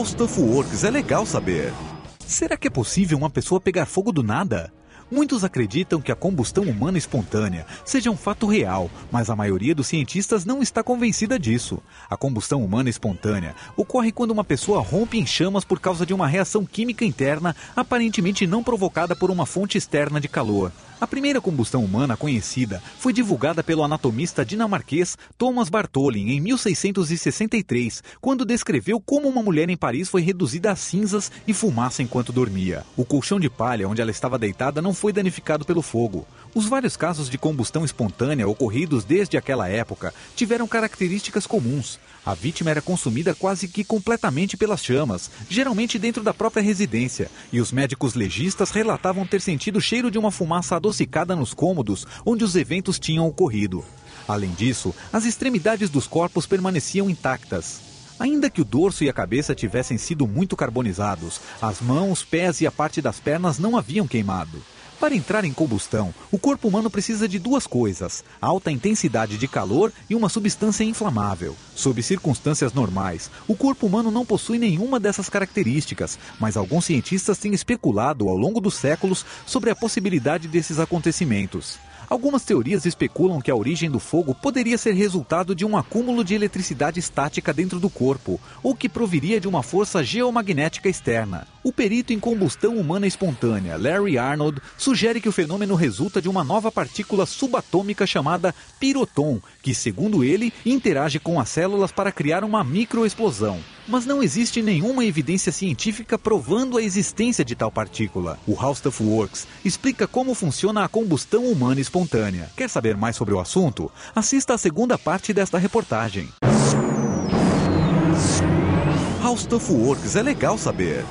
How Stuff Works é legal saber. Será que é possível uma pessoa pegar fogo do nada? Muitos acreditam que a combustão humana espontânea seja um fato real, mas a maioria dos cientistas não está convencida disso. A combustão humana espontânea ocorre quando uma pessoa rompe em chamas por causa de uma reação química interna aparentemente não provocada por uma fonte externa de calor. A primeira combustão humana conhecida foi divulgada pelo anatomista dinamarquês Thomas Bartholin em 1663, quando descreveu como uma mulher em Paris foi reduzida a cinzas e fumaça enquanto dormia. O colchão de palha onde ela estava deitada não foi danificado pelo fogo. Os vários casos de combustão espontânea ocorridos desde aquela época tiveram características comuns. A vítima era consumida quase que completamente pelas chamas, geralmente dentro da própria residência, e os médicos legistas relatavam ter sentido cheiro de uma fumaça adocicada nos cômodos onde os eventos tinham ocorrido. Além disso, as extremidades dos corpos permaneciam intactas. Ainda que o dorso e a cabeça tivessem sido muito carbonizados, as mãos, pés e a parte das pernas não haviam queimado. Para entrar em combustão, o corpo humano precisa de duas coisas: alta intensidade de calor e uma substância inflamável. Sob circunstâncias normais, o corpo humano não possui nenhuma dessas características, mas alguns cientistas têm especulado ao longo dos séculos sobre a possibilidade desses acontecimentos. Algumas teorias especulam que a origem do fogo poderia ser resultado de um acúmulo de eletricidade estática dentro do corpo, ou que proviria de uma força geomagnética externa. O perito em combustão humana espontânea, Larry Arnold, sugere que o fenômeno resulta de uma nova partícula subatômica chamada piroton, que, segundo ele, interage com as células para criar uma microexplosão. Mas não existe nenhuma evidência científica provando a existência de tal partícula. O of Works explica como funciona a combustão humana espontânea. Quer saber mais sobre o assunto? Assista a segunda parte desta reportagem. of Works é legal saber.